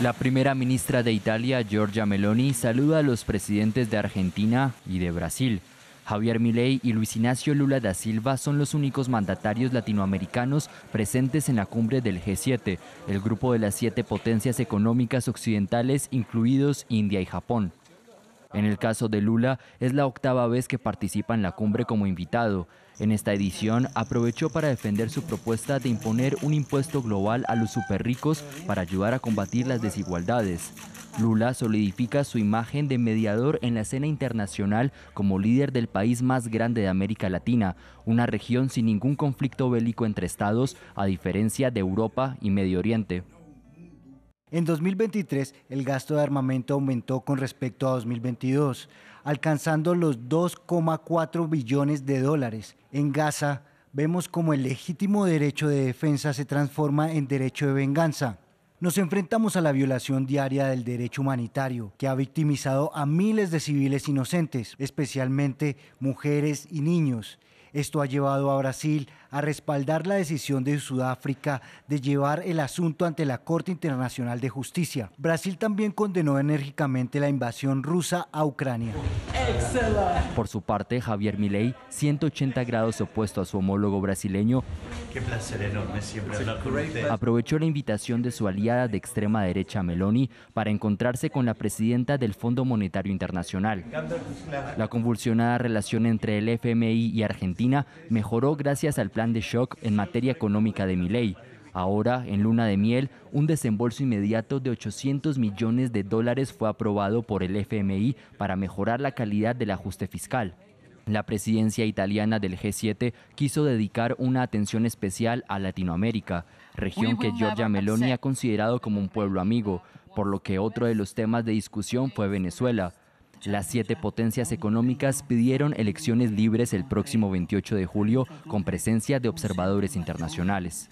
La primera ministra de Italia, Giorgia Meloni, saluda a los presidentes de Argentina y de Brasil. Javier Milei y Luis Ignacio Lula da Silva son los únicos mandatarios latinoamericanos presentes en la cumbre del G7, el grupo de las siete potencias económicas occidentales, incluidos India y Japón. En el caso de Lula, es la octava vez que participa en la cumbre como invitado. En esta edición aprovechó para defender su propuesta de imponer un impuesto global a los superricos para ayudar a combatir las desigualdades. Lula solidifica su imagen de mediador en la escena internacional como líder del país más grande de América Latina, una región sin ningún conflicto bélico entre estados, a diferencia de Europa y Medio Oriente. En 2023, el gasto de armamento aumentó con respecto a 2022, alcanzando los 2,4 billones de dólares. En Gaza, vemos como el legítimo derecho de defensa se transforma en derecho de venganza. Nos enfrentamos a la violación diaria del derecho humanitario, que ha victimizado a miles de civiles inocentes, especialmente mujeres y niños. Esto ha llevado a Brasil a respaldar la decisión de Sudáfrica de llevar el asunto ante la Corte Internacional de Justicia. Brasil también condenó enérgicamente la invasión rusa a Ucrania. Por su parte, Javier Milei, 180 grados opuesto a su homólogo brasileño, aprovechó la invitación de su aliada de extrema derecha Meloni para encontrarse con la presidenta del Fondo Monetario Internacional. La convulsionada relación entre el FMI y Argentina mejoró gracias al shock en materia económica de ley. Ahora, en luna de miel, un desembolso inmediato de 800 millones de dólares fue aprobado por el FMI para mejorar la calidad del ajuste fiscal. La presidencia italiana del G7 quiso dedicar una atención especial a Latinoamérica, región que Giorgia Meloni ha considerado como un pueblo amigo, por lo que otro de los temas de discusión fue Venezuela. Las siete potencias económicas pidieron elecciones libres el próximo 28 de julio con presencia de observadores internacionales.